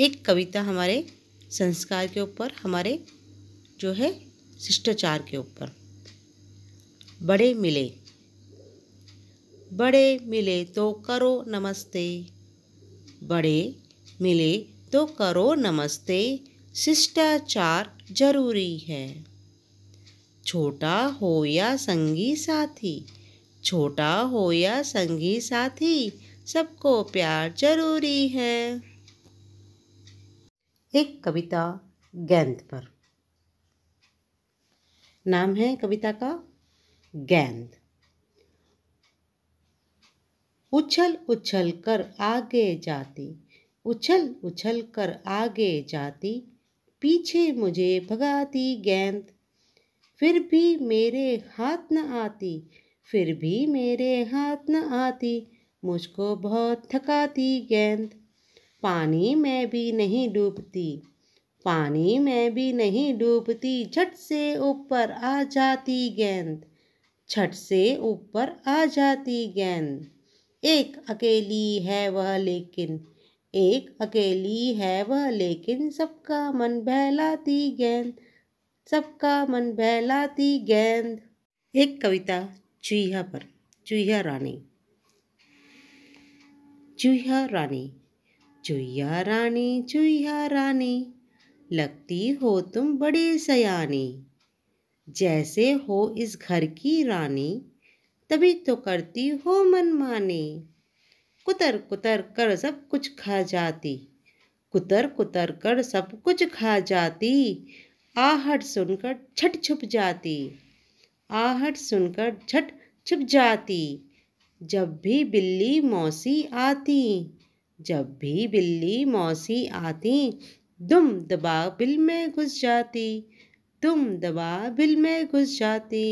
एक कविता हमारे संस्कार के ऊपर हमारे जो है शिष्टाचार के ऊपर बड़े मिले बड़े मिले तो करो नमस्ते बड़े मिले तो करो नमस्ते शिष्टाचार जरूरी है छोटा हो या संगी साथी छोटा हो या संगी साथी सबको प्यार जरूरी है एक कविता गेंद पर नाम है कविता का गेंद उछल उछल कर आगे जाती उछल उछल कर आगे जाती पीछे मुझे भगाती गेंद फिर भी मेरे हाथ न आती फिर भी मेरे हाथ न आती मुझको बहुत थकाती गेंद पानी में भी नहीं डूबती पानी में भी नहीं डूबती झट से ऊपर आ जाती गेंद छत से ऊपर आ जाती गेंद एक अकेली है वह लेकिन एक अकेली है वह लेकिन सबका मन बहलाती गेंद सबका मन बहलाती गेंद एक कविता चूहा पर चूहा रानी चूहा रानी चुया रानी चुया रानी लगती हो तुम बड़े सयानी जैसे हो इस घर की रानी तभी तो करती हो मनमानी कुतर कुतर कर सब कुछ खा जाती कुतर कुतर कर सब कुछ खा जाती आहट सुनकर छट छुप जाती आहट सुनकर झट छुप जाती जब भी बिल्ली मौसी आती जब भी बिल्ली मौसी आती दुम दबा बिल में घुस जाती तुम दबा बिल में घुस जाती